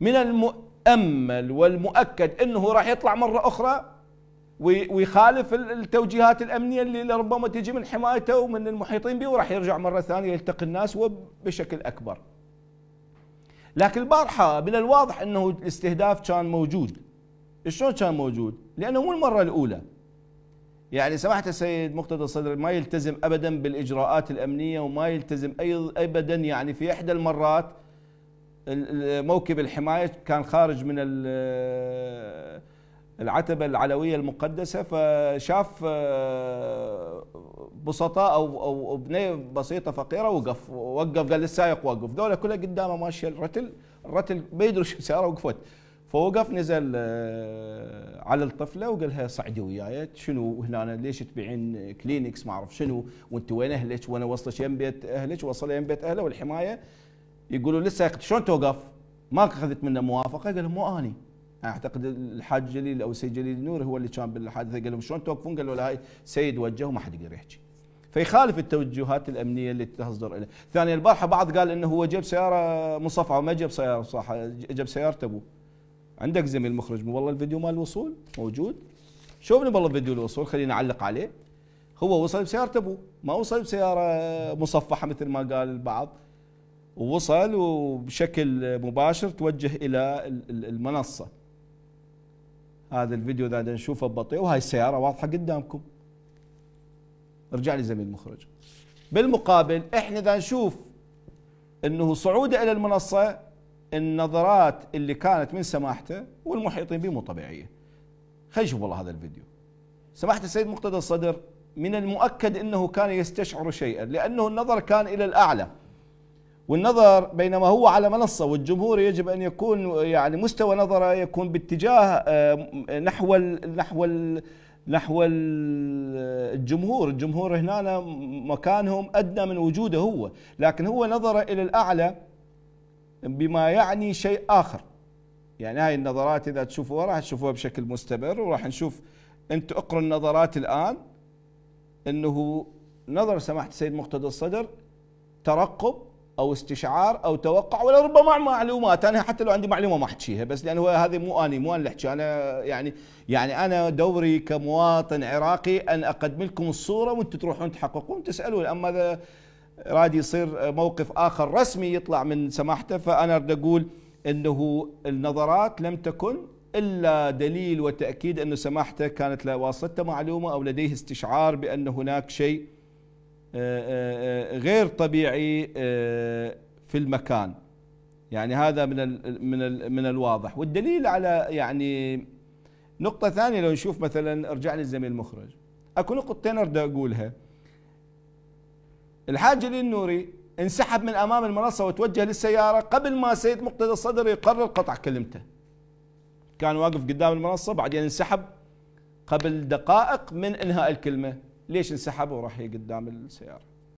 من المؤمل والمؤكد انه راح يطلع مره اخرى ويخالف التوجيهات الامنيه اللي ربما تجي من حمايته ومن المحيطين به وراح يرجع مره ثانيه يلتقي الناس وبشكل اكبر. لكن البارحه من الواضح انه الاستهداف كان موجود. شلون كان موجود؟ لانه مو المره الاولى. يعني سماحه السيد مقتدى الصدر ما يلتزم ابدا بالاجراءات الامنيه وما يلتزم ابدا يعني في احدى المرات موكب الحماية كان خارج من العتبة العلوية المقدسة فشاف آه، بسطاء أو أو بنية بسيطة فقيرة وقف وقف قال للسائق وقف دولة كلها قدامه ماشية الرتل الرتل ما يدري شو سيارة وقفت فوقف نزل آه، على الطفله وقال لها صعدي وياي شنو هنا ليش تبيعين كلينكس ما اعرف شنو وانت وين اهلك وانا وصلت يم بيت اهلك وصل يم بيت اهله والحمايه يقولوا لسه يقت... شلون توقف؟ ما اخذت منه موافقه قال مو اني اعتقد الحاج جليل او السيد جليل نور هو اللي كان بالحادثه قال لهم شلون توقفون؟ قالوا له هاي سيد وجه وما حد يقدر يحكي فيخالف التوجهات الامنيه اللي تصدر له، ثانيا البارحه بعض قال انه هو جاب سياره مصفعه وما جاب سياره صح جاب سياره ابوه. عندك زميل مخرج مو والله الفيديو مال الوصول موجود شوفني والله فيديو الوصول خلينا نعلق عليه هو وصل بسياره ابوه ما وصل بسياره مصفحه مثل ما قال البعض ووصل وبشكل مباشر توجه الى المنصه هذا الفيديو اذا نشوفه ببطيء وهي السياره واضحه قدامكم ارجع لي زميل مخرج بالمقابل احنا اذا نشوف انه صعوده الى المنصه النظرات اللي كانت من سماحته والمحيطين به مو طبيعيه خلينا نشوف والله هذا الفيديو سماحه السيد مقتدى الصدر من المؤكد انه كان يستشعر شيئا لانه النظر كان الى الاعلى والنظر بينما هو على منصة والجمهور يجب أن يكون يعني مستوى نظره يكون باتجاه آه، نحو ال نحو ال نحو آه، الجمهور الجمهور هنا مكانهم أدنى من وجوده هو لكن هو نظره إلى الأعلى بما يعني شيء آخر يعني هاي النظرات إذا تشوفوها راح تشوفوها بشكل مستمر وراح نشوف أنت اقرأ النظرات الآن أنه نظر سماحة السيد مقتدى الصدر ترقب او استشعار او توقع ولربما معلومات انا حتى لو عندي معلومه ما احكيها بس لان هو هذه مو اني مو انا اللي احكي انا يعني يعني انا دوري كمواطن عراقي ان اقدم لكم الصوره وانتم تروحون تحققون تسالون اما اذا راد يصير موقف اخر رسمي يطلع من سماحته فانا اريد اقول انه النظرات لم تكن الا دليل وتاكيد انه سماحته كانت واصلته معلومه او لديه استشعار بان هناك شيء آه، آه، آه، غير طبيعي في المكان يعني هذا من من من الواضح والدليل على يعني نقطة ثانية لو نشوف مثلا ارجع لي الزميل المخرج اكو نقطتين اريد اقولها الحاج جليل النوري انسحب من امام المنصة وتوجه للسيارة قبل ما سيد مقتدى الصدر يقرر قطع كلمته كان واقف قدام المنصة بعدين انسحب قبل دقائق من انهاء الكلمة ليش انسحبوا وراح قدام السياره